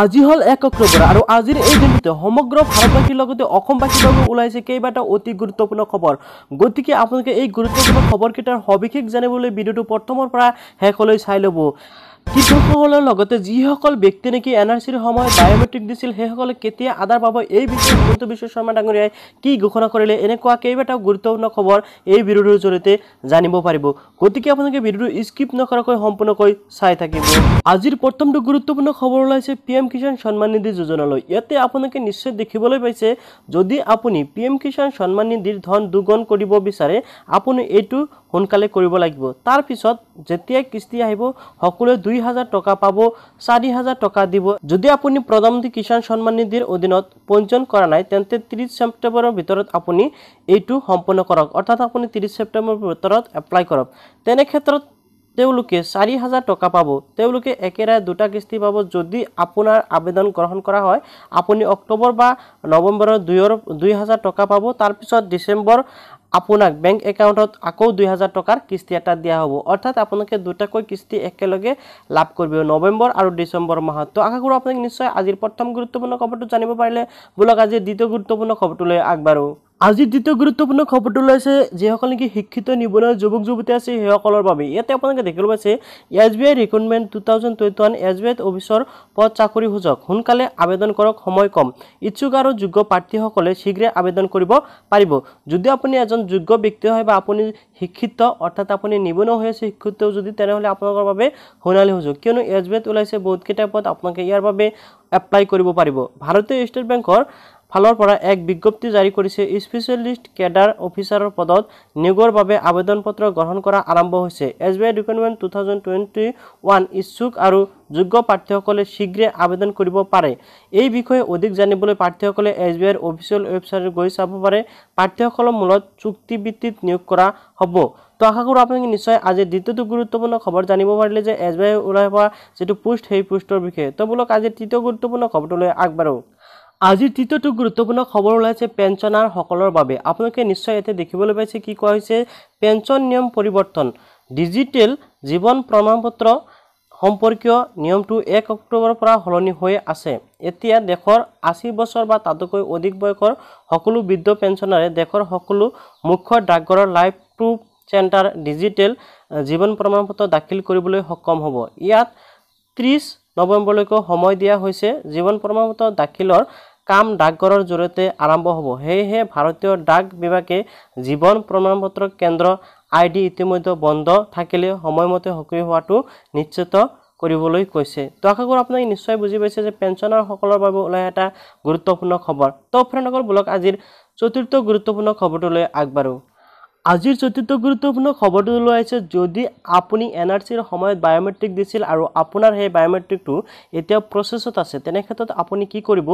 আজি হল এক অক্টোবৰ আৰু আজিৰ এই সমগ্ৰ ভাৰতবাসীৰ লগতে অসমবাসীৰ ভাৰতবাসীৰ ওলাইছে কেইবাটাও অতি গুৰুত্বপূৰ্ণ খবৰ গতিকে আপোনালোকে এই গুৰুত্বপূৰ্ণ খবৰকেইটাৰ সবিশেষ জানিবলৈ ভিডিঅ'টো প্ৰথমৰ পৰা শেষলৈ চাই লব কৃষকসকলৰ লগতে যিসকল ব্যক্তি নেকি এন আৰ চিৰ সময়ত বায়'মেট্ৰিক দিছিল সেইসকলে কেতিয়া আধাৰ পাব এই বিষয়ে হিমন্ত বিশ্ব শৰ্মা ডাঙৰীয়াই কি ঘোষণা কৰিলে এনেকুৱা কেইবাটাও গুৰুত্বপূৰ্ণ খবৰ এই ভিডিঅ'টোৰ জৰিয়তে জানিব পাৰিব গতিকে আপোনালোকে ভিডিঅ'টো স্কিপ নকৰাকৈ সম্পূৰ্ণকৈ চাই থাকিব আজিৰ প্ৰথমটো গুৰুত্বপূৰ্ণ খবৰ ওলাইছে পি এম কিষাণ সন্মান নিধি যোজনালৈ ইয়াতে আপোনালোকে নিশ্চয় দেখিবলৈ পাইছে যদি আপুনি পি এম কিষাণ সন্মান নিধিৰ ধন দুগুণ কৰিব বিচাৰে আপুনি এইটো সোনকালে কৰিব লাগিব তাৰপিছত যেতিয়াই কিস্তি আহিব সকলোৱে দুই হাজাৰ টকা পাব চাৰি হাজাৰ টকা দিব যদি আপুনি প্ৰধানমন্ত্ৰী কিষাণ সন্মান নিধিৰ অধীনত পঞ্জীয়ন কৰা নাই তেন্তে ত্ৰিছ ছেপ্টেম্বৰৰ ভিতৰত আপুনি এইটো সম্পূৰ্ণ কৰক অৰ্থাৎ আপুনি ত্ৰিছ সেপ্টেম্বৰ ভিতৰত এপ্লাই কৰক তেনে ক্ষেত্ৰত তেওঁলোকে চাৰি হাজাৰ টকা পাব তেওঁলোকে একেৰাহে দুটা কিস্তি পাব যদি আপোনাৰ আবেদন গ্ৰহণ কৰা হয় আপুনি অক্টোবৰ বা নৱেম্বৰৰ দুই দুই হাজাৰ টকা পাব তাৰপিছত ডিচেম্বৰ আপোনাক বেংক একাউণ্টত আকৌ দুই হাজাৰ টকাৰ কিস্তি এটা দিয়া হ'ব অৰ্থাৎ আপোনালোকে দুটাকৈ কিস্তি একেলগে লাভ কৰিব নৱেম্বৰ আৰু ডিচেম্বৰ মাহত তো আশা কৰোঁ আপোনাক নিশ্চয় আজিৰ প্ৰথম গুৰুত্বপূৰ্ণ খবৰটো জানিব পাৰিলে বোলক আজি দ্বিতীয় গুৰুত্বপূৰ্ণ খবৰটোলৈ আগবাঢ়ো আজি দ্বিতীয় গুৰুত্বপূৰ্ণ খবৰটো ওলাইছে যিসকল নেকি শিক্ষিত নিবনুৱা যুৱক যুৱতী আছে সেইসকলৰ বাবে ইয়াতে আপোনালোকে দেখিব পাইছে S B I recruitment two thousand twenty one S B আইত অফিচৰ পদ চাকৰি সুযোগ সোনকালে আবেদন কৰক সময় কম ইচ্ছুক আৰু যোগ্য প্ৰাৰ্থীসকলে শীঘ্ৰে আবেদন কৰিব পাৰিব যদি আপুনি এজন যোগ্য ব্যক্তি হয় বা আপুনি শিক্ষিত অৰ্থাৎ আপুনি নিবনুৱা হৈ আছে শিক্ষিত যদি তেনেহ'লে আপোনালোকৰ বাবে সোণালী সুযোগ কিয়নো এছ বি আইত ওলাইছে বহুতকেইটা পদ আপোনালোকে ইয়াৰ বাবে এপ্লাই কৰিব পাৰিব ভাৰতীয় ষ্টেট বেংকৰ ফালৰ পৰা এক বিজ্ঞপ্তি জাৰি কৰিছে স্পেচিয়েলিষ্ট কেডাৰ অফিচাৰৰ পদত নিয়োগৰ বাবে আবেদন পত্ৰ গ্ৰহণ কৰা আৰম্ভ হৈছে S B I document two thousand twenty one ইচ্ছুক আৰু যোগ্য প্ৰাৰ্থীসকলে শীঘ্ৰে আবেদন কৰিব পাৰে এই বিষয়ে অধিক জানিবলৈ প্ৰাৰ্থীসকলে এছ বি আইৰ অফিচিয়েল ৱেবছাইট গৈ চাব পাৰে প্ৰাৰ্থীসকলৰ মূলত চুক্তিভিত্তিত নিয়োগ কৰা হ'ব তো আশা কৰোঁ আপোনালোকে নিশ্চয় আজি দ্বিতীয়টো গুৰুত্বপূৰ্ণ খবৰ জানিব পাৰিলে যে এছ বি আই ওলাই হোৱা যিটো পোষ্ট সেই পোষ্টৰ বিষয়ে তো বোলক আজি তৃতীয় গুৰুত্বপূৰ্ণ খবৰটোলৈ আগবাঢ়ো আজিৰ তৃতীয়টো গুৰুত্বপূৰ্ণ খবৰ ওলাইছে পেঞ্চনাৰসকলৰ বাবে আপোনালোকে নিশ্চয় ইয়াতে দেখিবলৈ পাইছে কি কোৱা হৈছে পেঞ্চন নিয়ম পৰিৱৰ্তন ডিজিটেল জীৱন প্ৰমাণ পত্ৰ সম্পৰ্কীয় নিয়মটো এক অক্টোবৰৰ পৰা সলনি হৈ আছে এতিয়া দেশৰ আশী বছৰ বা তাতোকৈ অধিক বয়সৰ সকলো বৃদ্ধ পেঞ্চনাৰে দেশৰ সকলো মুখ্য ডাকঘৰৰ লাইফ প্ৰুফ চেণ্টাৰ ডিজিটেল জীৱন প্ৰমাণ পত্ৰ দাখিল কৰিবলৈ সক্ষম হ'ব ইয়াত ত্ৰিছ নৱেম্বৰলৈকে সময় দিয়া হৈছে জীৱন প্ৰমাণ পত্ৰ দাখিলৰ কাম ডাকঘৰৰ জৰিয়তে আৰম্ভ হ'ব সেয়েহে ভাৰতীয় ডাক বিভাগে জীৱন প্ৰমাণ পত্ৰ কেন্দ্ৰ আই ডি ইতিমধ্যে বন্ধ থাকিলে সময়মতে সক্ৰিয় হোৱাটো নিশ্চিত কৰিবলৈ কৈছে তো আশা কৰোঁ আপোনালোকে নিশ্চয় বুজি পাইছে যে পেঞ্চনাৰসকলৰ বাবে ওলাই এটা গুৰুত্বপূৰ্ণ খবৰ তো ফ্ৰেণ্ডসকল বোলক আজিৰ চতুৰ্থ গুৰুত্বপূৰ্ণ খবৰটোলৈ আগবাঢ়োঁ আজিৰ চতুৰ্থ গুৰুত্বপূৰ্ণ খবৰটো ওলাইছে যদি আপুনি এন আৰ চিৰ সময়ত বায়'মেট্ৰিক দিছিল আৰু আপোনাৰ সেই বায়'মেট্ৰিকটো এতিয়াও প্ৰচেছত আছে তেনেক্ষেত্ৰত আপুনি কি কৰিব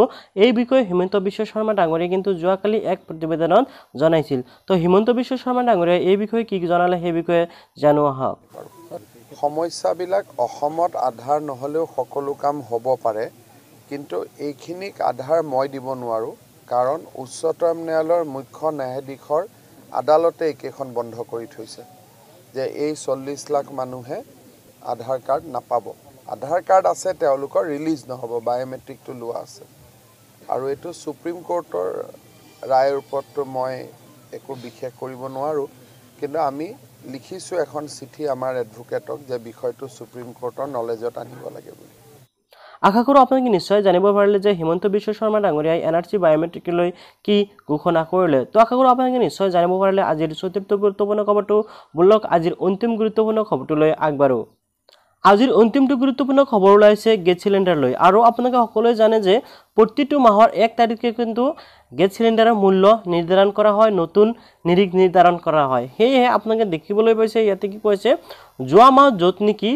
এই বিষয়ে হিমন্ত বিশ্ব শৰ্মা ডাঙৰীয়াই কিন্তু যোৱাকালি এক প্ৰতিবেদনত জনাইছিল তো হিমন্ত বিশ্ব শৰ্মা ডাঙৰীয়াই এই বিষয়ে কি জনালে সেই বিষয়ে জানো আহক সমস্যাবিলাক অসমত আধাৰ নহ'লেও সকলো কাম হ'ব পাৰে কিন্তু এইখিনিক আধাৰ মই দিব নোৱাৰোঁ কাৰণ উচ্চতম ন্যায়ালয়ৰ মুখ্য ন্যায়াধীশৰ আদালতে এইকেইখন বন্ধ কৰি থৈছে যে এই চল্লিছ লাখ মানুহে আধাৰ কাৰ্ড নাপাব আধাৰ কাৰ্ড আছে তেওঁলোকৰ ৰিলিজ নহ'ব বায়'মেট্ৰিকটো লোৱা আছে আৰু এইটো চুপ্ৰিম কোৰ্টৰ ৰায়ৰ ওপৰতটো মই একো বিশেষ কৰিব নোৱাৰোঁ কিন্তু আমি লিখিছোঁ এখন চিঠি আমাৰ এডভোকেটক যে বিষয়টো চুপ্ৰিম কোৰ্টৰ নলেজত আনিব লাগে বুলি আশা কৰোঁ আপোনালোকে নিশ্চয় জানিব পাৰিলে যে হিমন্ত বিশ্ব শৰ্মা ডাঙৰীয়াই এন আৰ চি বায়'মেট্ৰিকলৈ কি ঘোষণা কৰিলে তো আশা কৰোঁ আপোনালোকে নিশ্চয় জানিব পাৰিলে আজিৰ চতুৰ্থ গুৰুত্বপূৰ্ণ খবৰটো বোলক আজিৰ অন্তিম গুৰুত্বপূৰ্ণ খবৰটোলৈ আগবাঢ়োঁ আজিৰ অন্তিমটো গুৰুত্বপূৰ্ণ খবৰ ওলাইছে গেছ চিলিণ্ডাৰলৈ আৰু আপোনালোকে সকলোৱে জানে যে প্ৰতিটো মাহৰ এক তাৰিখে কিন্তু গেছ চিলিণ্ডাৰৰ মূল্য নিৰ্ধাৰণ কৰা হয় নতুন নিৰিখ নিৰ্ধাৰণ কৰা হয় সেয়েহে আপোনালোকে দেখিবলৈ পাইছে ইয়াতে কি কৈছে যোৱা মাহত য'ত নেকি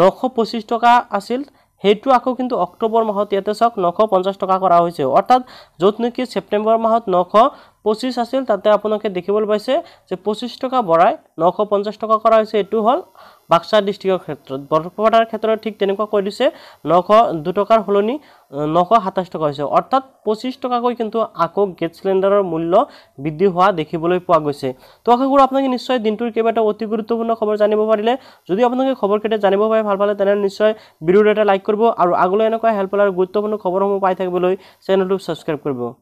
নশ পঁচিছ টকা আছিল সেইটো আকৌ কিন্তু অক্টোবৰ মাহত ইয়াতে চাওক নশ পঞ্চাছ টকা কৰা হৈছে অৰ্থাৎ য'ত নেকি ছেপ্টেম্বৰ মাহত নশ পঁচিছ আছিল তাতে আপোনালোকে দেখিবলৈ পাইছে যে পঁচিছ টকা বঢ়াই নশ পঞ্চাছ টকা কৰা হৈছে এইটো হ'ল বাক্সা ডিষ্ট্ৰিক্টৰ ক্ষেত্ৰত বৰপেটাৰ ক্ষেত্ৰত ঠিক তেনেকুৱা কৈ দিছে নশ দুটকাৰ সলনি নশ সাতাইছ টকা হৈছে অৰ্থাৎ পঁচিছ টকাকৈ কিন্তু আকৌ গেছ চিলিণ্ডাৰৰ মূল্য বৃদ্ধি হোৱা দেখিবলৈ পোৱা গৈছে তো আশা কৰোঁ আপোনালোকে নিশ্চয় দিনটোৰ কেইবাটাও অতি গুৰুত্বপূৰ্ণ খবৰ জানিব পাৰিলে যদি আপোনালোকে খবৰকেইটা জানিব পাৰে ভাল পালে তেনেহ'লে নিশ্চয় ভিডিঅ'টো এটা লাইক কৰিব আৰু আগলৈ এনেকুৱা হেল্পলাইনৰ গুৰুত্বপূৰ্ণ খবৰসমূহ পাই থাকিবলৈ চেনেলটো ছাবস্ক্ৰাইব কৰিব